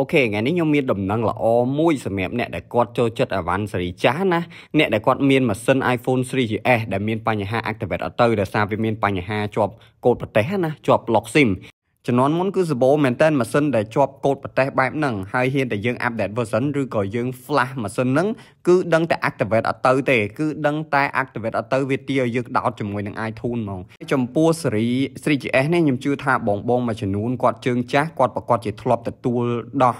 អូខេថ្ងៃនេះខ្ញុំមានដំណឹងល្អមួយសម្រាប់អ្នកដែលគាត់ចូលចិត្តអាវ៉ាន់ស៊េរីចាស់ណាអ្នកដែលគាត់មានម៉ាស៊ីន iPhone 3GS ដែលមានបញ្ហា activate អត់ទៅដោយសារវាមានបញ្ហាជាប់កូដប្រទេសណាជាប់ lock SIM ជំនាន់មុនគឺសបោមែនតែនម៉ាស៊ីនដែលជាប់កូដប្រទេសបែបហ្នឹងហើយហ៊ានតែយើង update version ឬក៏យើង flash ម៉ាស៊ីនហ្នឹងគឺដឹងតែ activate អត់ទៅទេគឺដឹងតែ activate អត់ទៅវាទាឲ្យយើងដោតជាមួយនឹង iTunes ហ្មង ចំពោះស៊េរី 3GS នេះខ្ញុំជឿថាបងបងមួយចំនួនគាត់ជើងចាស់គាត់ប្រកាសជាធ្លាប់ទទួលដោះ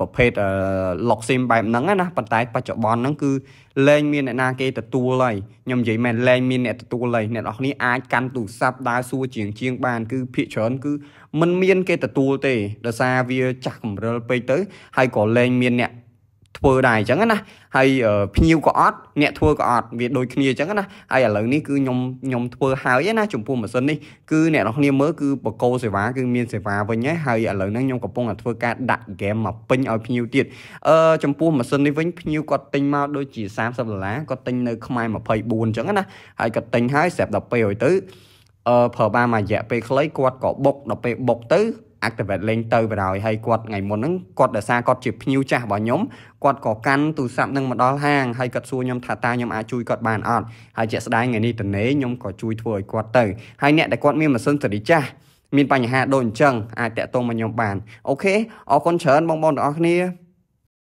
ប្រភេទ log sim បែបហ្នឹងណាប៉ុន្តែបច្ចុប្បន្នហ្នឹងគឺលែងមានអ្នកណាគេទទួលហើយខ្ញុំនិយាយមែនលែងមានអ្នកទទួលហើយអ្នកនរគ្នាអាចកាន់ទូរស័ព្ទដើរសួរជាងជាងបាន គឺភាកច្រើនគឺมันមានគេទទួលទេដោយសារវាចាស់កម្រិលពេកទៅ ហើយក៏លែងមានអ្នកធ្វើដែរអញ្ចឹងណាហើយភ្ញៀវក៏អត់ អ្នកធ្វើក៏អត់វាដូចគ្នាអញ្ចឹងណាហើយឥឡូវនេះគឺខ្ញុំខ្ញុំធ្វើហើយណាចំពោះម៉ាស៊ីននេះគឺអ្នកនរគ្នាមើលគឺបកគោសេវាគឺមានសេវាវិញហើយហើយឥឡូវហ្នឹងខ្ញុំកំពុងតែធ្វើការដាក់ហ្គេមមកពេញឲ្យភ្ញៀវទៀតអឺចំពោះម៉ាស៊ីននេះវិញភ្ញៀវគាត់ទិញមកដូចជា30ដុល្លារគាត់ទិញនៅខ្មែរ24អញ្ចឹងណាហើយគាត់ទិញហើយស្រាប់ដល់ពេលឲ្យទៅអឺប្រើបានមួយរយៈពេលខ្លីគាត់ក៏បុកដល់ពេលបុកទៅ activate លេងទៅបណ្ដោយហើយគាត់ថ្ងៃមុនហ្នឹងគាត់ដោយសារគាត់ជាភ្ញៀវចាស់របស់ខ្ញុំគាត់ក៏កាន់ទូរស័ព្ទនឹងមកដល់ហាងហើយគាត់សួរខ្ញុំថាតើខ្ញុំអាចជួយគាត់បានអត់ហើយជាក់ស្ដែងថ្ងៃនេះតនេខ្ញុំក៏ជួយធ្វើឲ្យគាត់ទៅហើយអ្នកដែលគាត់មានម៉ាស៊ីនសេរីចាស់មានបញ្ហាដូចអញ្ចឹងអាចតាក់ទងមកខ្ញុំបានអូខេអរគុណច្រើនបងប្អូនទាំងអស់គ្នា